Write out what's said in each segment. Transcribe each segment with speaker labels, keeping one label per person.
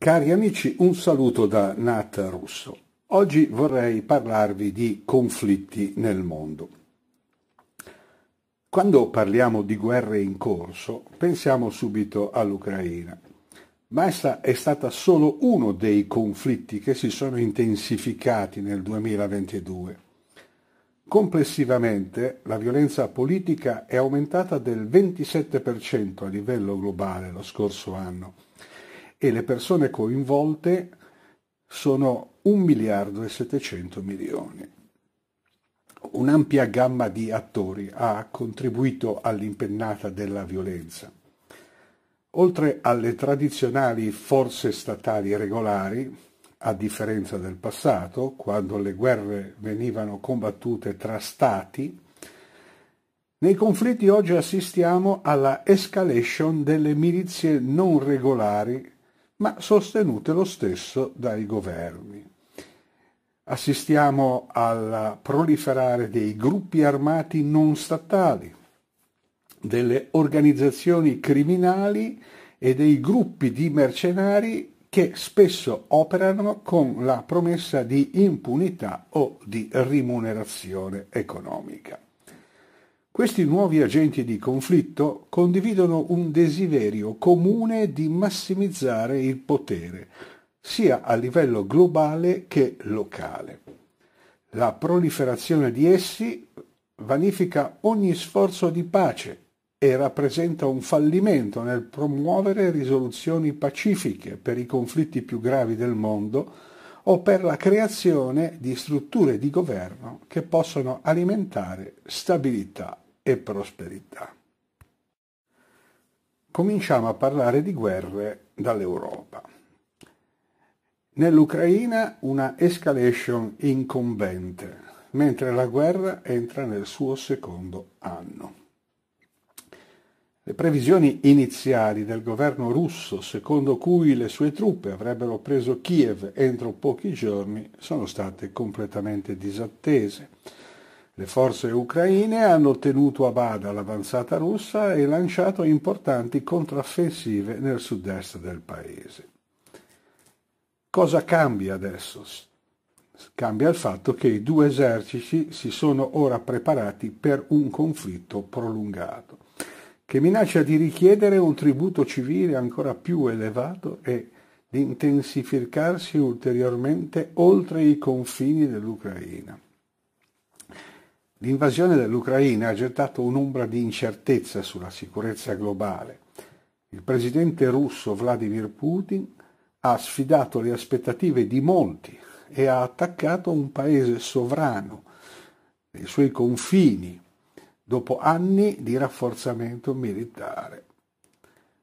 Speaker 1: Cari amici, un saluto da Nat Russo. Oggi vorrei parlarvi di conflitti nel mondo. Quando parliamo di guerre in corso, pensiamo subito all'Ucraina, ma essa è stata solo uno dei conflitti che si sono intensificati nel 2022. Complessivamente la violenza politica è aumentata del 27% a livello globale lo scorso anno e le persone coinvolte sono 1 miliardo e 700 milioni. Un'ampia gamma di attori ha contribuito all'impennata della violenza. Oltre alle tradizionali forze statali regolari, a differenza del passato, quando le guerre venivano combattute tra stati, nei conflitti oggi assistiamo alla escalation delle milizie non regolari ma sostenute lo stesso dai governi. Assistiamo al proliferare dei gruppi armati non statali, delle organizzazioni criminali e dei gruppi di mercenari che spesso operano con la promessa di impunità o di rimunerazione economica. Questi nuovi agenti di conflitto condividono un desiderio comune di massimizzare il potere, sia a livello globale che locale. La proliferazione di essi vanifica ogni sforzo di pace e rappresenta un fallimento nel promuovere risoluzioni pacifiche per i conflitti più gravi del mondo o per la creazione di strutture di governo che possono alimentare stabilità e prosperità. Cominciamo a parlare di guerre dall'Europa. Nell'Ucraina una escalation incombente, mentre la guerra entra nel suo secondo anno. Le previsioni iniziali del governo russo, secondo cui le sue truppe avrebbero preso Kiev entro pochi giorni, sono state completamente disattese le forze ucraine hanno tenuto a bada l'avanzata russa e lanciato importanti contraffensive nel sud-est del paese. Cosa cambia adesso? Cambia il fatto che i due eserciti si sono ora preparati per un conflitto prolungato, che minaccia di richiedere un tributo civile ancora più elevato e di intensificarsi ulteriormente oltre i confini dell'Ucraina. L'invasione dell'Ucraina ha gettato un'ombra di incertezza sulla sicurezza globale. Il presidente russo Vladimir Putin ha sfidato le aspettative di molti e ha attaccato un paese sovrano i suoi confini dopo anni di rafforzamento militare.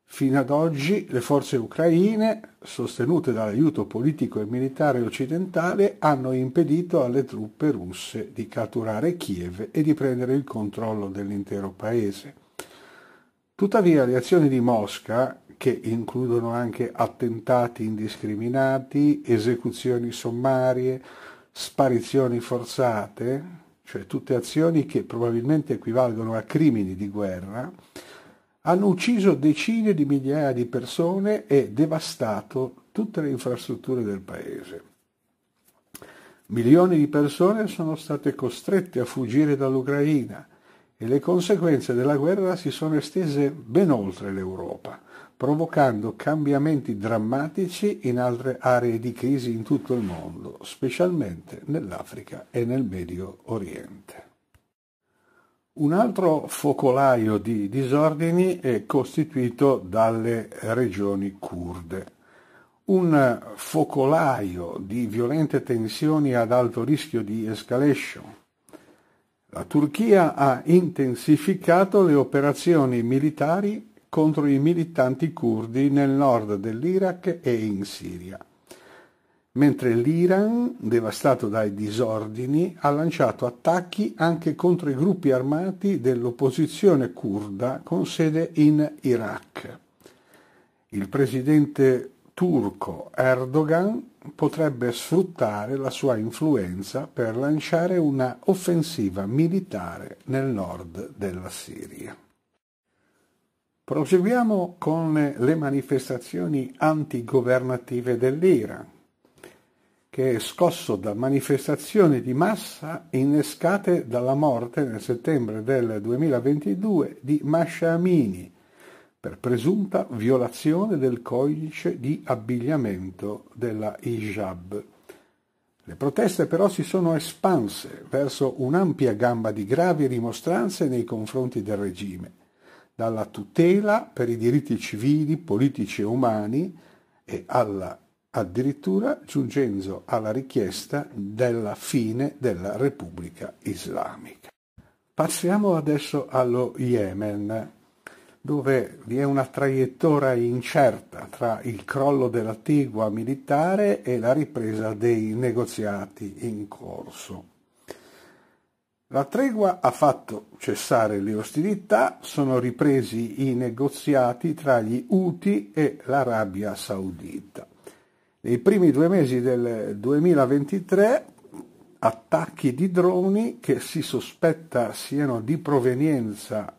Speaker 1: Fino ad oggi le forze ucraine, sostenute dall'aiuto politico e militare occidentale, hanno impedito alle truppe russe di catturare Kiev e di prendere il controllo dell'intero paese. Tuttavia le azioni di Mosca, che includono anche attentati indiscriminati, esecuzioni sommarie, sparizioni forzate, cioè tutte azioni che probabilmente equivalgono a crimini di guerra, hanno ucciso decine di migliaia di persone e devastato tutte le infrastrutture del paese. Milioni di persone sono state costrette a fuggire dall'Ucraina e le conseguenze della guerra si sono estese ben oltre l'Europa, provocando cambiamenti drammatici in altre aree di crisi in tutto il mondo, specialmente nell'Africa e nel Medio Oriente. Un altro focolaio di disordini è costituito dalle regioni kurde. Un focolaio di violente tensioni ad alto rischio di escalation. La Turchia ha intensificato le operazioni militari contro i militanti curdi nel nord dell'Iraq e in Siria mentre l'Iran, devastato dai disordini, ha lanciato attacchi anche contro i gruppi armati dell'opposizione kurda con sede in Iraq. Il presidente turco Erdogan potrebbe sfruttare la sua influenza per lanciare una offensiva militare nel nord della Siria. Proseguiamo con le manifestazioni antigovernative dell'Iran che è scosso da manifestazioni di massa innescate dalla morte nel settembre del 2022 di Masha Amini per presunta violazione del codice di abbigliamento della hijab. Le proteste però si sono espanse verso un'ampia gamba di gravi rimostranze nei confronti del regime, dalla tutela per i diritti civili, politici e umani e alla addirittura giungendo alla richiesta della fine della Repubblica Islamica. Passiamo adesso allo Yemen, dove vi è una traiettoria incerta tra il crollo dell'attigua militare e la ripresa dei negoziati in corso. La tregua ha fatto cessare le ostilità, sono ripresi i negoziati tra gli Houthi e l'Arabia Saudita. Nei primi due mesi del 2023 attacchi di droni che si sospetta siano di provenienza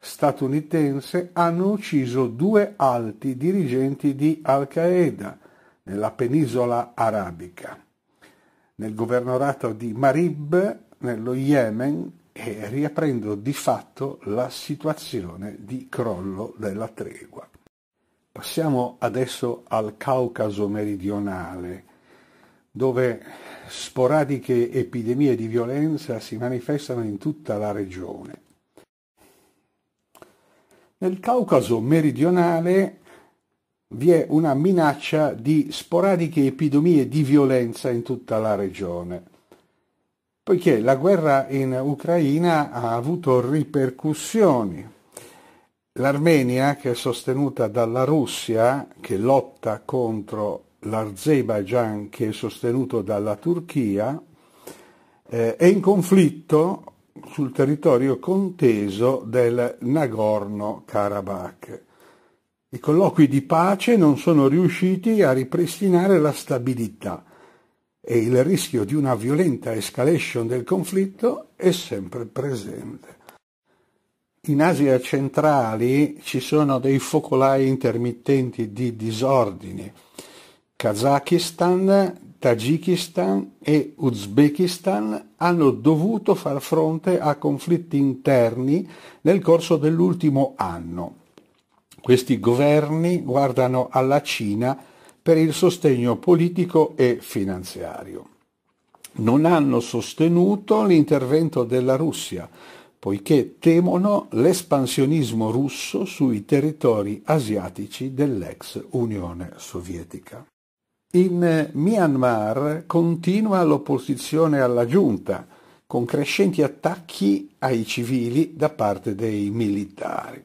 Speaker 1: statunitense hanno ucciso due alti dirigenti di Al-Qaeda nella penisola arabica, nel governorato di Marib, nello Yemen, e riaprendo di fatto la situazione di crollo della tregua. Passiamo adesso al Caucaso meridionale, dove sporadiche epidemie di violenza si manifestano in tutta la regione. Nel Caucaso meridionale vi è una minaccia di sporadiche epidemie di violenza in tutta la regione, poiché la guerra in Ucraina ha avuto ripercussioni L'Armenia, che è sostenuta dalla Russia, che lotta contro l'Azerbaigian, che è sostenuto dalla Turchia, eh, è in conflitto sul territorio conteso del Nagorno-Karabakh. I colloqui di pace non sono riusciti a ripristinare la stabilità e il rischio di una violenta escalation del conflitto è sempre presente in Asia centrale ci sono dei focolai intermittenti di disordine. Kazakistan, Tagikistan e Uzbekistan hanno dovuto far fronte a conflitti interni nel corso dell'ultimo anno. Questi governi guardano alla Cina per il sostegno politico e finanziario. Non hanno sostenuto l'intervento della Russia, poiché temono l'espansionismo russo sui territori asiatici dell'ex Unione Sovietica. In Myanmar continua l'opposizione alla giunta, con crescenti attacchi ai civili da parte dei militari.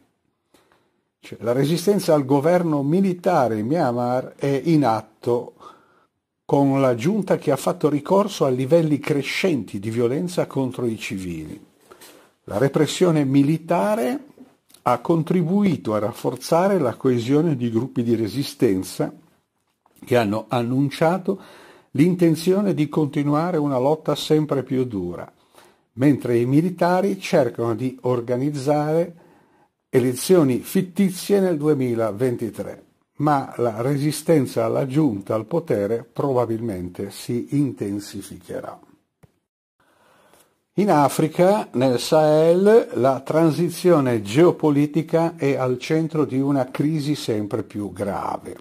Speaker 1: Cioè, la resistenza al governo militare in Myanmar è in atto con la giunta che ha fatto ricorso a livelli crescenti di violenza contro i civili. La repressione militare ha contribuito a rafforzare la coesione di gruppi di resistenza che hanno annunciato l'intenzione di continuare una lotta sempre più dura, mentre i militari cercano di organizzare elezioni fittizie nel 2023, ma la resistenza alla giunta al potere probabilmente si intensificherà. In Africa, nel Sahel, la transizione geopolitica è al centro di una crisi sempre più grave.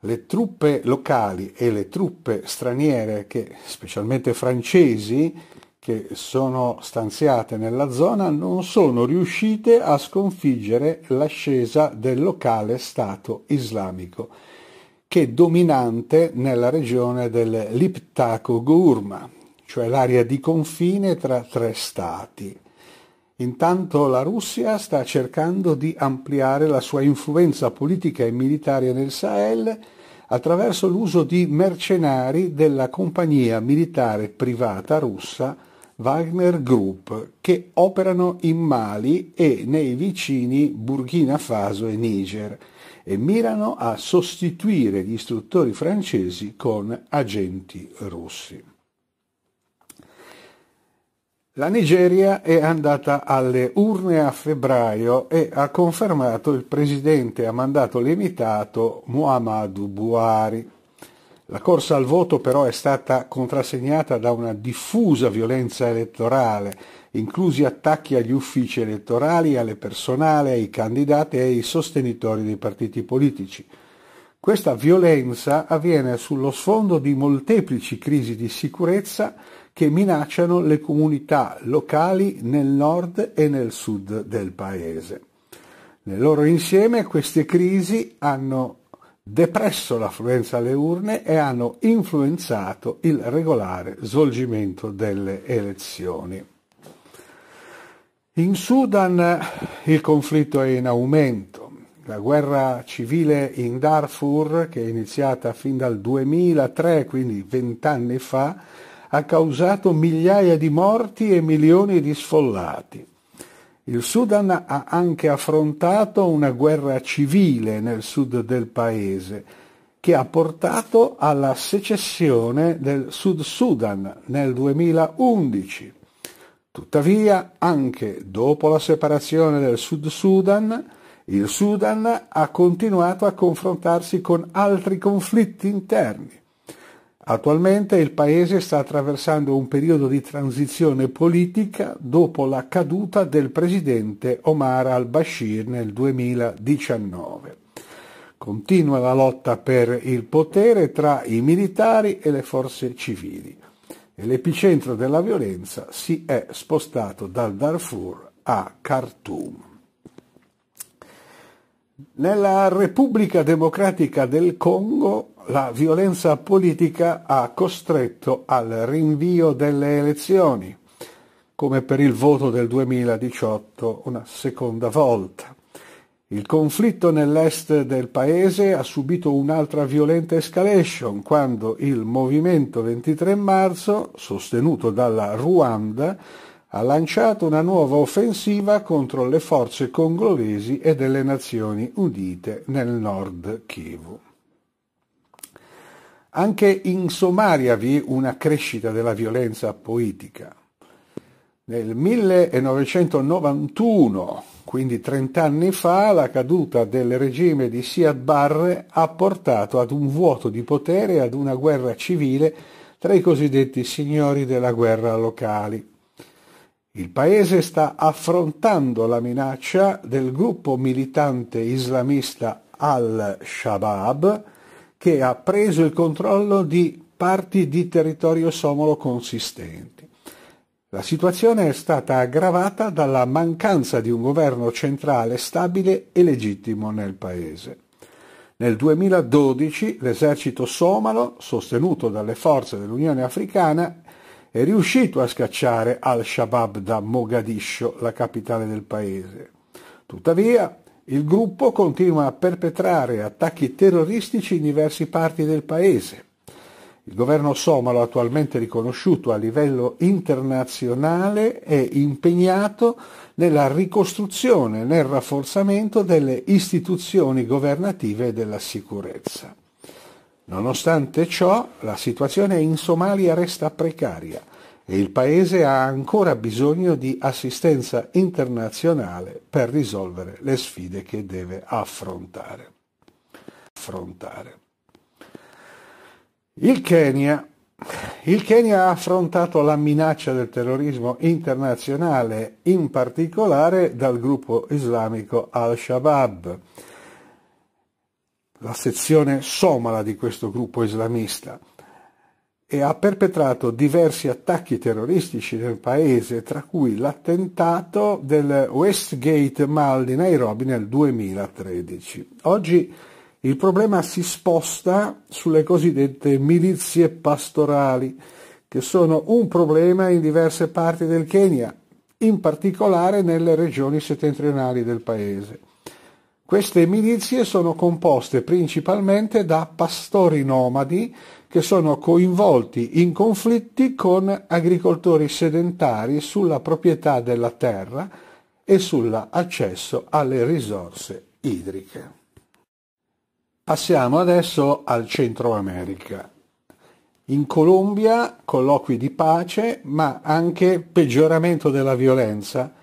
Speaker 1: Le truppe locali e le truppe straniere, che, specialmente francesi, che sono stanziate nella zona, non sono riuscite a sconfiggere l'ascesa del locale Stato islamico, che è dominante nella regione del Liptako-Gourma cioè l'area di confine tra tre stati. Intanto la Russia sta cercando di ampliare la sua influenza politica e militare nel Sahel attraverso l'uso di mercenari della compagnia militare privata russa Wagner Group che operano in Mali e nei vicini Burkina Faso e Niger e mirano a sostituire gli istruttori francesi con agenti russi. La Nigeria è andata alle urne a febbraio e ha confermato il presidente a mandato limitato Muhammadu Buhari. La corsa al voto però è stata contrassegnata da una diffusa violenza elettorale, inclusi attacchi agli uffici elettorali, alle personale, ai candidati e ai sostenitori dei partiti politici. Questa violenza avviene sullo sfondo di molteplici crisi di sicurezza che minacciano le comunità locali nel nord e nel sud del paese. Nel loro insieme queste crisi hanno depresso l'affluenza alle urne e hanno influenzato il regolare svolgimento delle elezioni. In Sudan il conflitto è in aumento. La guerra civile in Darfur, che è iniziata fin dal 2003, quindi vent'anni fa, ha causato migliaia di morti e milioni di sfollati. Il Sudan ha anche affrontato una guerra civile nel sud del paese che ha portato alla secessione del Sud Sudan nel 2011. Tuttavia, anche dopo la separazione del Sud Sudan, il Sudan ha continuato a confrontarsi con altri conflitti interni. Attualmente il paese sta attraversando un periodo di transizione politica dopo la caduta del presidente Omar al-Bashir nel 2019. Continua la lotta per il potere tra i militari e le forze civili e l'epicentro della violenza si è spostato dal Darfur a Khartoum. Nella Repubblica Democratica del Congo la violenza politica ha costretto al rinvio delle elezioni, come per il voto del 2018 una seconda volta. Il conflitto nell'est del paese ha subito un'altra violenta escalation quando il Movimento 23 marzo, sostenuto dalla Ruanda, ha lanciato una nuova offensiva contro le forze congolesi e delle Nazioni Unite nel nord Kivu. Anche in Somalia vi è una crescita della violenza politica. Nel 1991, quindi 30 anni fa, la caduta del regime di Siad Barre ha portato ad un vuoto di potere e ad una guerra civile tra i cosiddetti signori della guerra locali. Il paese sta affrontando la minaccia del gruppo militante islamista al-Shabaab, che ha preso il controllo di parti di territorio somalo consistenti. La situazione è stata aggravata dalla mancanza di un governo centrale stabile e legittimo nel paese. Nel 2012 l'esercito somalo, sostenuto dalle forze dell'Unione Africana, è riuscito a scacciare al-Shabaab da Mogadiscio, la capitale del paese. Tuttavia, il gruppo continua a perpetrare attacchi terroristici in diverse parti del paese. Il governo somalo, attualmente riconosciuto a livello internazionale, è impegnato nella ricostruzione e nel rafforzamento delle istituzioni governative e della sicurezza. Nonostante ciò, la situazione in Somalia resta precaria e il Paese ha ancora bisogno di assistenza internazionale per risolvere le sfide che deve affrontare. affrontare. Il, Kenya, il Kenya ha affrontato la minaccia del terrorismo internazionale, in particolare dal gruppo islamico Al-Shabaab, la sezione somala di questo gruppo islamista e ha perpetrato diversi attacchi terroristici nel paese, tra cui l'attentato del Westgate Mall di Nairobi nel 2013. Oggi il problema si sposta sulle cosiddette milizie pastorali, che sono un problema in diverse parti del Kenya, in particolare nelle regioni settentrionali del paese. Queste milizie sono composte principalmente da pastori nomadi che sono coinvolti in conflitti con agricoltori sedentari sulla proprietà della terra e sull'accesso alle risorse idriche. Passiamo adesso al Centro America. In Colombia colloqui di pace, ma anche peggioramento della violenza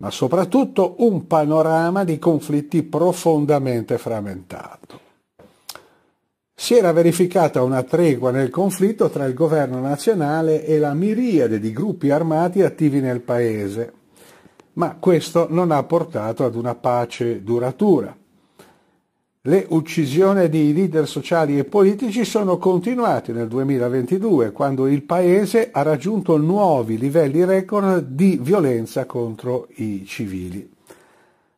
Speaker 1: ma soprattutto un panorama di conflitti profondamente frammentato. Si era verificata una tregua nel conflitto tra il governo nazionale e la miriade di gruppi armati attivi nel paese, ma questo non ha portato ad una pace duratura. Le uccisioni di leader sociali e politici sono continuate nel 2022, quando il paese ha raggiunto nuovi livelli record di violenza contro i civili.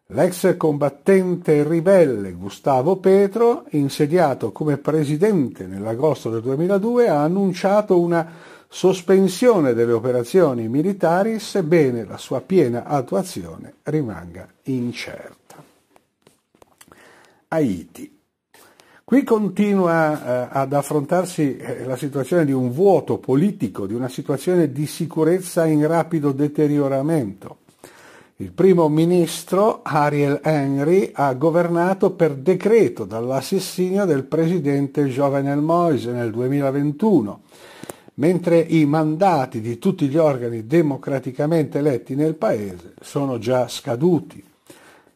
Speaker 1: L'ex combattente ribelle Gustavo Petro, insediato come presidente nell'agosto del 2002, ha annunciato una sospensione delle operazioni militari, sebbene la sua piena attuazione rimanga incerta. Haiti. Qui continua eh, ad affrontarsi eh, la situazione di un vuoto politico, di una situazione di sicurezza in rapido deterioramento. Il primo ministro Ariel Henry ha governato per decreto dall'assassinio del presidente Jovenel Moise nel 2021, mentre i mandati di tutti gli organi democraticamente eletti nel paese sono già scaduti.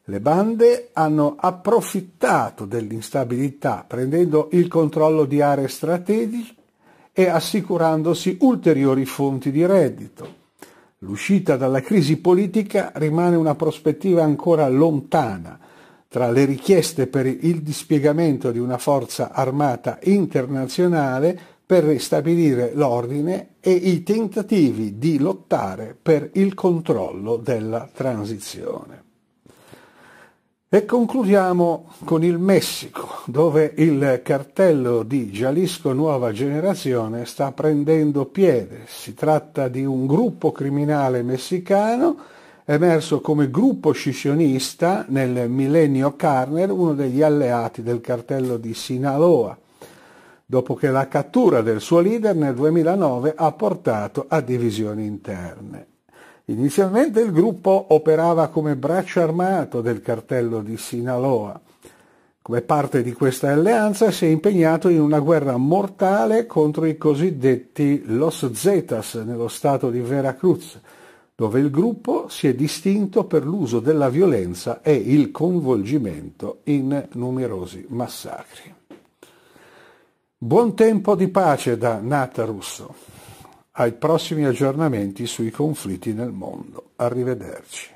Speaker 1: Le bande hanno approfittato dell'instabilità prendendo il controllo di aree strategiche e assicurandosi ulteriori fonti di reddito. L'uscita dalla crisi politica rimane una prospettiva ancora lontana. Tra le richieste per il dispiegamento di una forza armata internazionale per ristabilire l'ordine e i tentativi di lottare per il controllo della transizione. E concludiamo con il Messico, dove il cartello di Jalisco Nuova Generazione sta prendendo piede. Si tratta di un gruppo criminale messicano emerso come gruppo scissionista nel millennio Carner, uno degli alleati del cartello di Sinaloa, dopo che la cattura del suo leader nel 2009 ha portato a divisioni interne. Inizialmente il gruppo operava come braccio armato del cartello di Sinaloa. Come parte di questa alleanza si è impegnato in una guerra mortale contro i cosiddetti Los Zetas nello stato di Veracruz, dove il gruppo si è distinto per l'uso della violenza e il coinvolgimento in numerosi massacri. Buon tempo di pace da Nata Russo ai prossimi aggiornamenti sui conflitti nel mondo. Arrivederci.